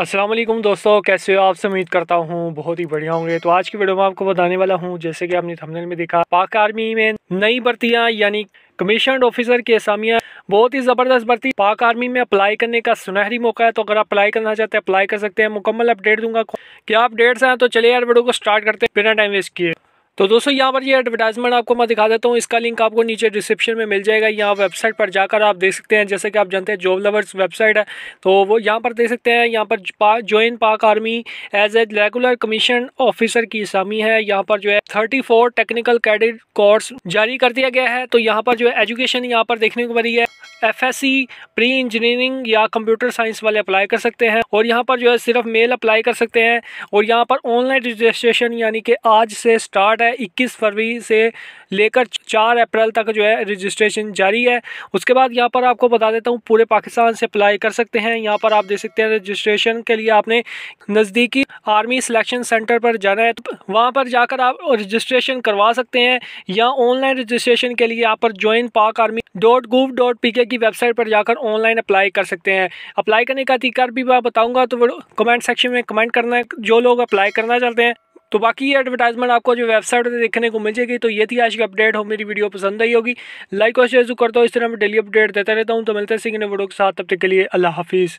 असलम दोस्तों कैसे हो आपसे उम्मीद करता हूँ बहुत ही बढ़िया होंगे तो आज की वीडियो में आपको बताने वाला हूँ जैसे कि आपने थंबनेल में देखा पाक आर्मी में नई भर्तियाँ यानी कमीशन ऑफिसर की असामियाँ बहुत ही ज़बरदस्त भर्ती पाक आर्मी में अप्लाई करने का सुनहरी मौका है तो अगर आप अप्लाई करना चाहते हैं अप्लाई कर सकते हैं मुकम्मल अपडेट दूंगा क्या अपडेट्स हैं तो चलिए यार वीडियो को स्टार्ट करते हैं बिना टाइम वेस्ट किए तो दोस्तों यहाँ पर ये एडवर्टाइजमेंट आपको मैं दिखा देता हूँ इसका लिंक आपको नीचे डिस्क्रिप्शन में मिल जाएगा यहाँ वेबसाइट पर जाकर आप देख सकते हैं जैसे कि आप जानते हैं जॉब लवर्स वेबसाइट है तो वो यहाँ पर देख सकते हैं यहाँ पर पा, join Pak army as a regular commission officer की आसामी है यहाँ पर जो है थर्टी टेक्निकल कैडेट कोर्स जारी कर दिया गया है तो यहाँ पर जो है एजुकेशन यहाँ पर देखने को मिली है एफएससी प्री इंजीनियरिंग या कंप्यूटर साइंस वाले अप्लाई कर सकते हैं और यहाँ पर जो है सिर्फ मेल अप्लाई कर सकते हैं और यहाँ पर ऑनलाइन रजिस्ट्रेशन यानी कि आज से स्टार्ट है इक्कीस फरवरी से लेकर चार अप्रैल तक जो है रजिस्ट्रेशन जारी है उसके बाद यहाँ पर आपको बता देता हूँ पूरे पाकिस्तान से अप्लाई कर सकते हैं यहाँ पर आप देख सकते हैं रजिस्ट्रेशन के लिए आपने नज़दीकी आर्मी सिलेक्शन सेंटर पर जाना है तो वहाँ पर जाकर आप रजिस्ट्रेशन करवा सकते हैं या ऑनलाइन रजिस्ट्रेशन के लिए आप पर join Pak army dot gov dot P K की वेबसाइट पर जाकर ऑनलाइन अप्लाई कर सकते हैं अप्लाई करने का अधिकार भी मैं बताऊँगा तो कमेंट सेक्शन में कमेंट करना है जो लोग अप्लाई करना चाहते हैं तो बाकी ये एडवर्टाइजमेंट आपको जो वेबसाइट पर देखने को मिल जाएगी तो ये थी आज की अपडेट हो मेरी वीडियो पसंद आई होगी लाइक और शेयर करता हूँ इस तरह मैं डेली अपडेट देता रहता हूँ तो मिलते हैं सीखने वीडियो के साथ तब तक के लिए अल्लाह हाफिज़